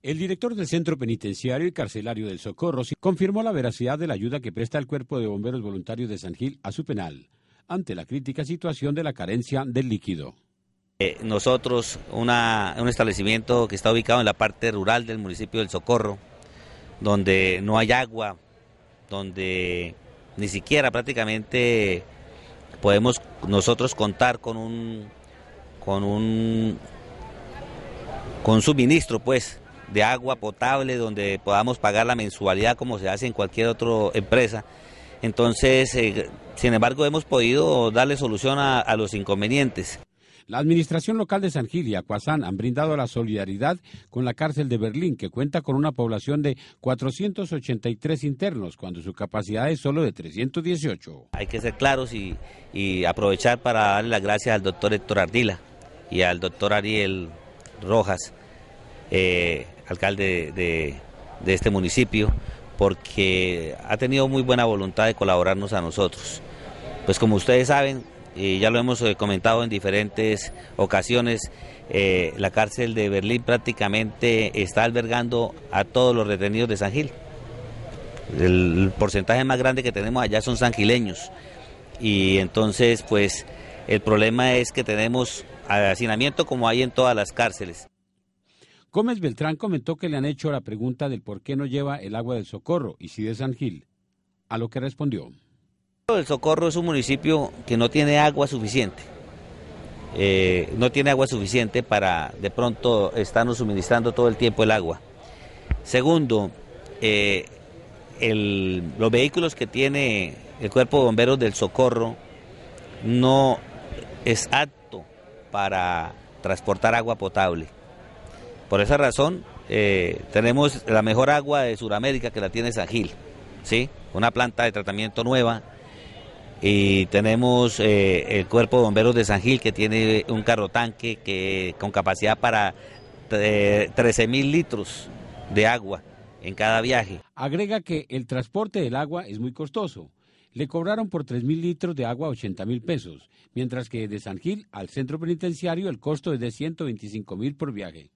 El director del Centro Penitenciario y Carcelario del Socorro confirmó la veracidad de la ayuda que presta el Cuerpo de Bomberos Voluntarios de San Gil a su penal, ante la crítica situación de la carencia del líquido. Eh, nosotros, un establecimiento que está ubicado en la parte rural del municipio del Socorro, donde no hay agua, donde ni siquiera prácticamente podemos nosotros contar con un, con un, con suministro, pues, de agua potable, donde podamos pagar la mensualidad como se hace en cualquier otra empresa. Entonces, eh, sin embargo, hemos podido darle solución a, los inconvenientes. La Administración Local de San Gil y Acuazán han brindado la solidaridad con la cárcel de Berlín, que cuenta con una población de 483 internos, cuando su capacidad es solo de 318. Hay que ser claros y, y aprovechar para darle las gracias al doctor Héctor Ardila y al doctor Ariel Rojas, eh, alcalde de, este municipio, porque ha tenido muy buena voluntad de colaborarnos a nosotros. Pues como ustedes saben, y ya lo hemos eh, comentado en diferentes ocasiones, eh, la cárcel de Berlín prácticamente está albergando a todos los retenidos de San Gil. El porcentaje más grande que tenemos allá son sangileños. Y entonces, pues, el problema es que tenemos hacinamiento como hay en todas las cárceles. Gómez Beltrán comentó que le han hecho la pregunta del por qué no lleva el agua del Socorro y si de San Gil, a lo que respondió. El Socorro es un municipio que no tiene agua suficiente. Eh, no tiene agua suficiente para de pronto estarnos suministrando todo el tiempo el agua. Segundo, eh, los vehículos que tiene el cuerpo de bomberos del Socorro no es apto para transportar agua potable. Por esa razón, eh, tenemos la mejor agua de Sudamérica que la tiene San Gil, ¿sí? Una planta de tratamiento nueva. Y tenemos eh, el cuerpo de bomberos de San Gil que tiene un carro tanque que, con capacidad para 13 eh, mil litros de agua en cada viaje. Agrega que el transporte del agua es muy costoso. Le cobraron por 3 mil litros de agua 80 mil pesos, mientras que de San Gil al centro penitenciario el costo es de 125 mil por viaje.